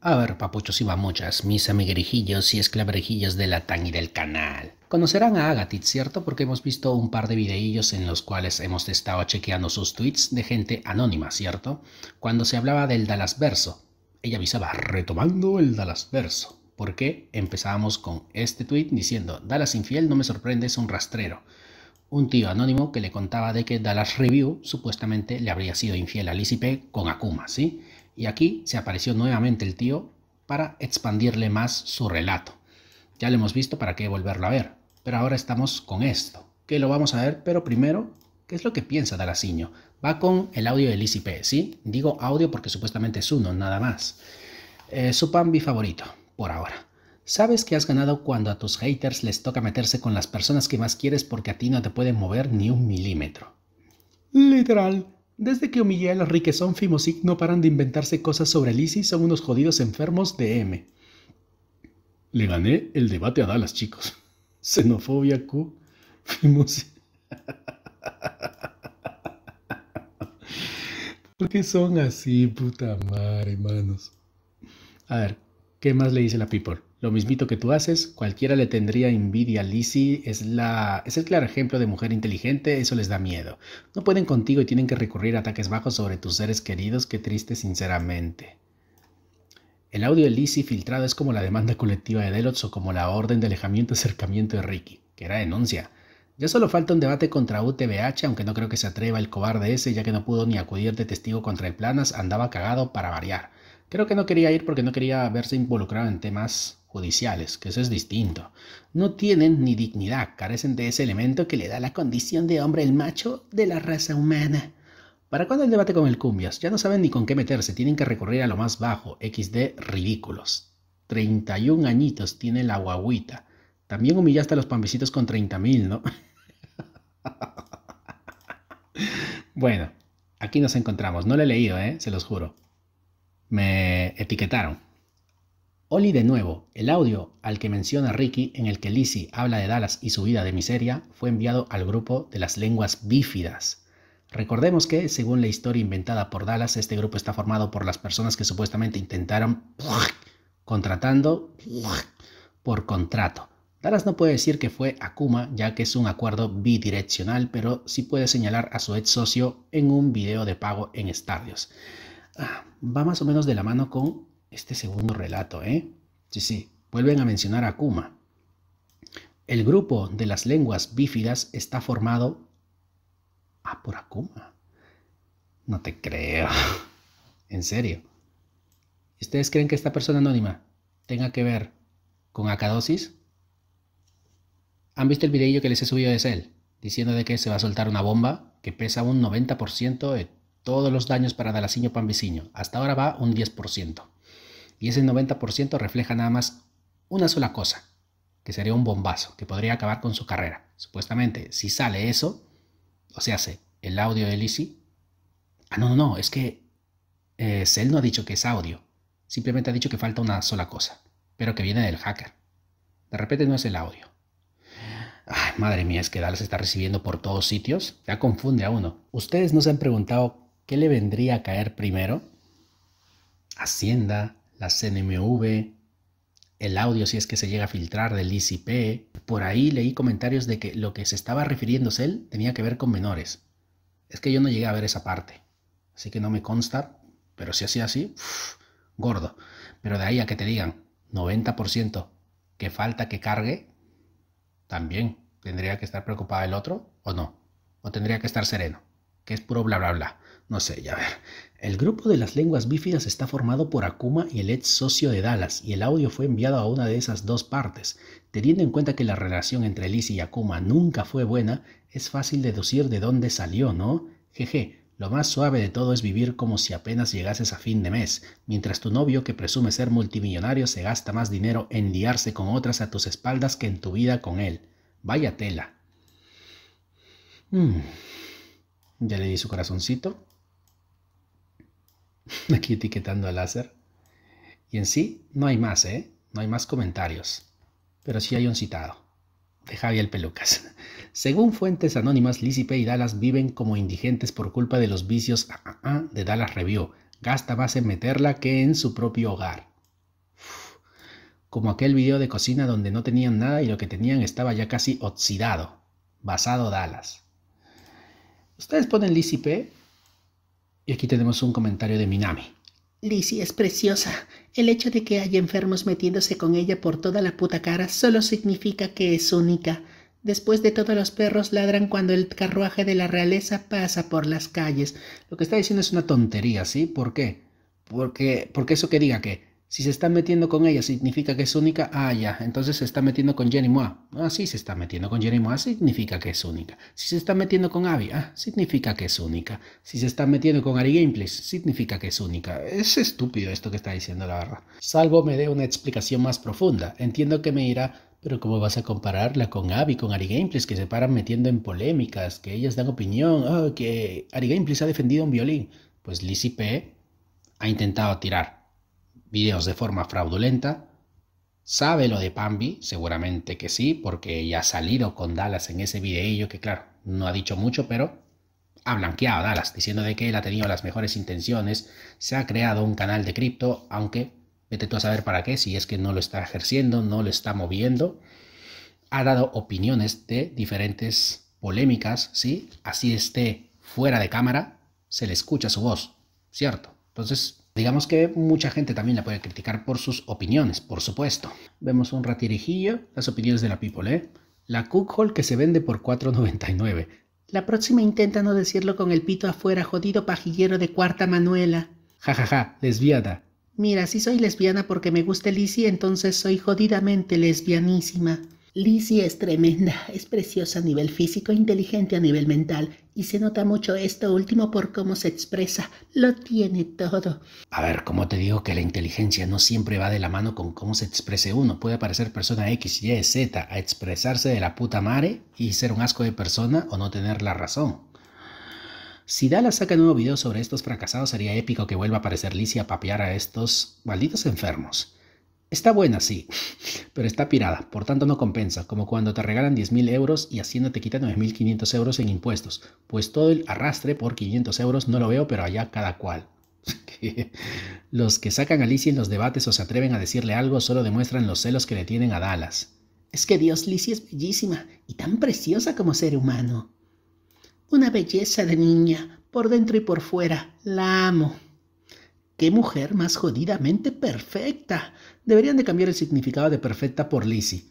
A ver, papuchos y bamuchas, mis amiguerijillos y esclavrejillos de la TAN y del canal. Conocerán a Agatit, ¿cierto? Porque hemos visto un par de videillos en los cuales hemos estado chequeando sus tweets de gente anónima, ¿cierto? Cuando se hablaba del Dallas Verso, ella avisaba, retomando el Dallas Verso. Porque empezábamos con este tweet diciendo, Dallas infiel no me sorprende, es un rastrero. Un tío anónimo que le contaba de que Dallas Review supuestamente le habría sido infiel a Lizzie con Akuma, ¿sí? Y aquí se apareció nuevamente el tío para expandirle más su relato. Ya lo hemos visto para qué volverlo a ver. Pero ahora estamos con esto, que lo vamos a ver, pero primero, ¿qué es lo que piensa Dalasiño? Va con el audio del ICP, ¿sí? Digo audio porque supuestamente es uno, nada más. Eh, su pan favorito, por ahora. Sabes que has ganado cuando a tus haters les toca meterse con las personas que más quieres porque a ti no te pueden mover ni un milímetro. Literal, desde que humillé a los riquezón Fimosic no paran de inventarse cosas sobre Lizzie, son unos jodidos enfermos de M. Le gané el debate a Dallas, chicos. Xenofobia Q. Fimosic. ¿Por qué son así, puta madre, hermanos? A ver, ¿qué más le dice la people? Lo mismito que tú haces, cualquiera le tendría envidia. Lizzie es, la, es el claro ejemplo de mujer inteligente, eso les da miedo. No pueden contigo y tienen que recurrir a ataques bajos sobre tus seres queridos, qué triste sinceramente. El audio de Lizzie filtrado es como la demanda colectiva de Delos o como la orden de alejamiento y acercamiento de Ricky, que era denuncia. Ya solo falta un debate contra UTBH, aunque no creo que se atreva el cobarde ese, ya que no pudo ni acudir de testigo contra el Planas, andaba cagado para variar. Creo que no quería ir porque no quería verse involucrado en temas judiciales, que eso es distinto. No tienen ni dignidad, carecen de ese elemento que le da la condición de hombre el macho de la raza humana. ¿Para cuándo el debate con el cumbias? Ya no saben ni con qué meterse, tienen que recurrir a lo más bajo, XD ridículos. 31 añitos tiene la guaguita. También humillaste a los pambecitos con 30.000, mil, ¿no? bueno, aquí nos encontramos. No lo he leído, ¿eh? Se los juro. Me etiquetaron. Oli de nuevo, el audio al que menciona Ricky en el que Lizzie habla de Dallas y su vida de miseria fue enviado al grupo de las lenguas bífidas. Recordemos que, según la historia inventada por Dallas, este grupo está formado por las personas que supuestamente intentaron contratando por contrato. Dallas no puede decir que fue Akuma, ya que es un acuerdo bidireccional, pero sí puede señalar a su ex socio en un video de pago en Stardios. Ah, va más o menos de la mano con este segundo relato, ¿eh? Sí, sí, vuelven a mencionar a Kuma. El grupo de las lenguas bífidas está formado... Ah, por Akuma. No te creo. en serio. ¿Ustedes creen que esta persona anónima tenga que ver con acadosis? ¿Han visto el videillo que les he subido de Cell? Diciendo de que se va a soltar una bomba que pesa un 90% de todos los daños para Pan Pambiciño. Hasta ahora va un 10% y ese 90% refleja nada más una sola cosa, que sería un bombazo, que podría acabar con su carrera. Supuestamente, si sale eso, o se hace el audio de Lizzie. Ah, no, no, no, es que eh, Cell no ha dicho que es audio, simplemente ha dicho que falta una sola cosa, pero que viene del hacker. De repente no es el audio. Ay, madre mía, es que Dallas está recibiendo por todos sitios. Ya confunde a uno. ¿Ustedes no se han preguntado qué le vendría a caer primero? Hacienda, la CNMV, el audio si es que se llega a filtrar del ICP. Por ahí leí comentarios de que lo que se estaba refiriéndose él tenía que ver con menores. Es que yo no llegué a ver esa parte, así que no me consta, pero si así así, gordo. Pero de ahí a que te digan 90% que falta que cargue, también tendría que estar preocupado el otro o no, o tendría que estar sereno que es puro bla bla bla. No sé, ya ver. El grupo de las lenguas bífidas está formado por Akuma y el ex socio de Dallas, y el audio fue enviado a una de esas dos partes. Teniendo en cuenta que la relación entre Lizzie y Akuma nunca fue buena, es fácil deducir de dónde salió, ¿no? Jeje, lo más suave de todo es vivir como si apenas llegases a fin de mes, mientras tu novio, que presume ser multimillonario, se gasta más dinero en liarse con otras a tus espaldas que en tu vida con él. Vaya tela. Hmm... Ya le di su corazoncito. Aquí etiquetando al láser. Y en sí, no hay más, ¿eh? No hay más comentarios. Pero sí hay un citado. De Javier Pelucas. Según fuentes anónimas, P y Dallas viven como indigentes por culpa de los vicios ah, ah, ah, de Dallas Review. Gasta más en meterla que en su propio hogar. Como aquel video de cocina donde no tenían nada y lo que tenían estaba ya casi oxidado. Basado Dallas. Ustedes ponen Lizzie P. Y aquí tenemos un comentario de Minami. Lizzie es preciosa. El hecho de que haya enfermos metiéndose con ella por toda la puta cara solo significa que es única. Después de todo, los perros ladran cuando el carruaje de la realeza pasa por las calles. Lo que está diciendo es una tontería, ¿sí? ¿Por qué? Porque, porque eso que diga que si se está metiendo con ella, significa que es única. Ah, ya. Entonces se está metiendo con Jenny Moa. Ah, sí, se está metiendo con Jenny Moa. Significa que es única. Si se está metiendo con Abby. Ah, significa que es única. Si se está metiendo con Ari Gameplays. Significa que es única. Es estúpido esto que está diciendo, la barra. Salvo me dé una explicación más profunda. Entiendo que me dirá. Pero ¿cómo vas a compararla con Abby, con Ari Gameplays, que se paran metiendo en polémicas, que ellas dan opinión, ah, que Ari Gameplays ha defendido un violín? Pues Lizzie P. ha intentado tirar videos de forma fraudulenta. Sabe lo de Pambi, seguramente que sí, porque ya ha salido con Dallas en ese videillo que claro, no ha dicho mucho, pero ha blanqueado a Dallas, diciendo de que él ha tenido las mejores intenciones, se ha creado un canal de cripto, aunque vete tú a saber para qué, si es que no lo está ejerciendo, no lo está moviendo. Ha dado opiniones de diferentes polémicas, ¿sí? Así esté fuera de cámara, se le escucha su voz, ¿cierto? Entonces, Digamos que mucha gente también la puede criticar por sus opiniones, por supuesto. Vemos un ratirijillo, las opiniones de la people, ¿eh? La cookhole que se vende por 4.99. La próxima intenta no decirlo con el pito afuera, jodido pajillero de cuarta Manuela. Ja, ja, ja, lesbiana. Mira, si soy lesbiana porque me gusta Lizzie, entonces soy jodidamente lesbianísima. Lizzie es tremenda, es preciosa a nivel físico, inteligente a nivel mental, y se nota mucho esto último por cómo se expresa. Lo tiene todo. A ver, ¿cómo te digo que la inteligencia no siempre va de la mano con cómo se exprese uno? Puede parecer persona X, Y, Z, a expresarse de la puta madre y ser un asco de persona o no tener la razón. Si Dala saca un nuevo video sobre estos fracasados, sería épico que vuelva a aparecer Lizzie a papear a estos malditos enfermos. Está buena, sí, pero está pirada, por tanto no compensa, como cuando te regalan 10.000 euros y Hacienda te quita 9.500 euros en impuestos, pues todo el arrastre por 500 euros no lo veo, pero allá cada cual. los que sacan a Lizzie en los debates o se atreven a decirle algo solo demuestran los celos que le tienen a Dallas. Es que Dios Lizzie es bellísima y tan preciosa como ser humano. Una belleza de niña, por dentro y por fuera, la amo. ¡Qué mujer más jodidamente perfecta! Deberían de cambiar el significado de perfecta por Lizzie.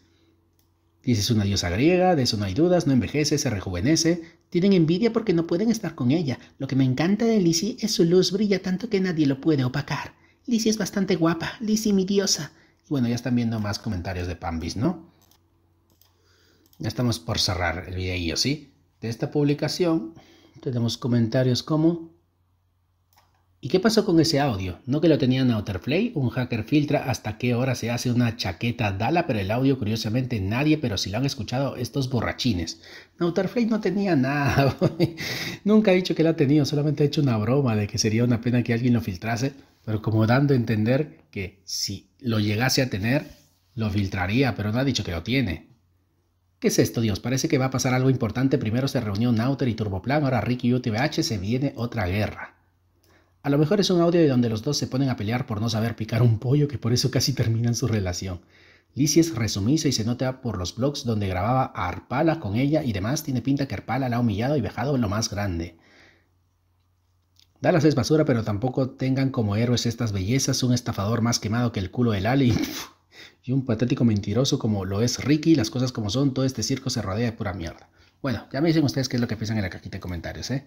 Lizzie es una diosa griega, de eso no hay dudas, no envejece, se rejuvenece. Tienen envidia porque no pueden estar con ella. Lo que me encanta de Lizzie es su luz brilla tanto que nadie lo puede opacar. Lizzie es bastante guapa, Lizzie mi diosa. Y bueno, ya están viendo más comentarios de Pambis, ¿no? Ya estamos por cerrar el video, ¿sí? De esta publicación tenemos comentarios como ¿Y qué pasó con ese audio? ¿No que lo tenían a Un hacker filtra hasta qué hora se hace una chaqueta Dala, pero el audio curiosamente nadie, pero si lo han escuchado estos borrachines. play no tenía nada. Nunca ha dicho que lo ha tenido, solamente ha hecho una broma de que sería una pena que alguien lo filtrase, pero como dando a entender que si lo llegase a tener, lo filtraría, pero no ha dicho que lo tiene. ¿Qué es esto, Dios? Parece que va a pasar algo importante. Primero se reunió Nauter y Turboplan, ahora Ricky y UTVH se viene otra guerra. A lo mejor es un audio de donde los dos se ponen a pelear por no saber picar un pollo que por eso casi terminan su relación. Lizzie es resumisa y se nota por los blogs donde grababa a Arpala con ella y demás tiene pinta que Arpala la ha humillado y dejado en lo más grande. Dallas es basura, pero tampoco tengan como héroes estas bellezas, un estafador más quemado que el culo del Ali y un patético mentiroso como lo es Ricky, las cosas como son, todo este circo se rodea de pura mierda. Bueno, ya me dicen ustedes qué es lo que piensan en la cajita de comentarios, ¿eh?